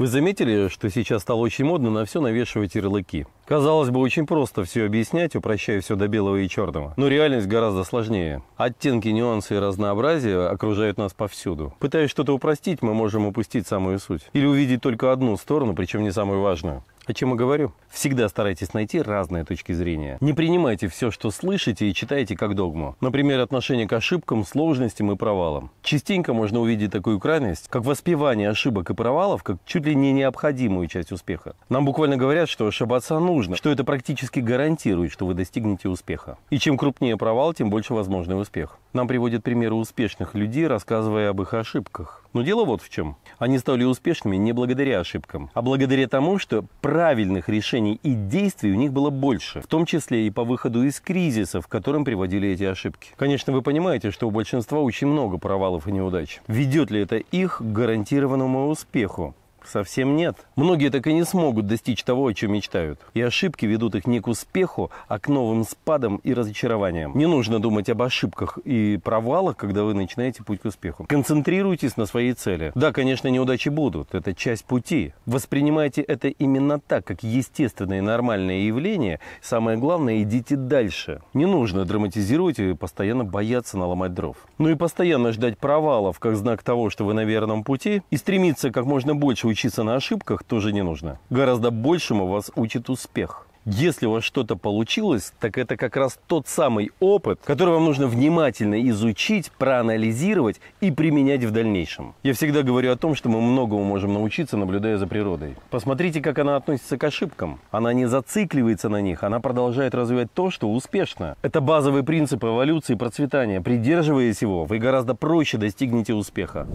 Вы заметили, что сейчас стало очень модно на все навешивать ярлыки? Казалось бы, очень просто все объяснять, упрощая все до белого и черного. Но реальность гораздо сложнее. Оттенки, нюансы и разнообразие окружают нас повсюду. Пытаясь что-то упростить, мы можем упустить самую суть. Или увидеть только одну сторону, причем не самую важную. О чем я говорю? Всегда старайтесь найти разные точки зрения. Не принимайте все, что слышите и читаете как догму. Например, отношение к ошибкам, сложностям и провалам. Частенько можно увидеть такую крайность, как воспевание ошибок и провалов, как чуть ли не необходимую часть успеха. Нам буквально говорят, что ошибаться нужно, что это практически гарантирует, что вы достигнете успеха. И чем крупнее провал, тем больше возможный успех. Нам приводят примеры успешных людей, рассказывая об их ошибках. Но дело вот в чем. Они стали успешными не благодаря ошибкам, а благодаря тому, что правильных решений и действий у них было больше, в том числе и по выходу из кризиса, в котором приводили эти ошибки. Конечно, вы понимаете, что у большинства очень много провалов и неудач. Ведет ли это их к гарантированному успеху? Совсем нет. Многие так и не смогут достичь того, о чем мечтают. И ошибки ведут их не к успеху, а к новым спадам и разочарованиям. Не нужно думать об ошибках и провалах, когда вы начинаете путь к успеху. Концентрируйтесь на своей цели. Да, конечно, неудачи будут. Это часть пути. Воспринимайте это именно так, как естественное и нормальное явление. Самое главное, идите дальше. Не нужно драматизировать и постоянно бояться наломать дров. Ну и постоянно ждать провалов как знак того, что вы на верном пути, и стремиться как можно больше учиться на ошибках тоже не нужно. Гораздо большему вас учит успех. Если у вас что-то получилось, так это как раз тот самый опыт, который вам нужно внимательно изучить, проанализировать и применять в дальнейшем. Я всегда говорю о том, что мы многому можем научиться, наблюдая за природой. Посмотрите, как она относится к ошибкам. Она не зацикливается на них, она продолжает развивать то, что успешно. Это базовый принцип эволюции и процветания. Придерживаясь его, вы гораздо проще достигнете успеха.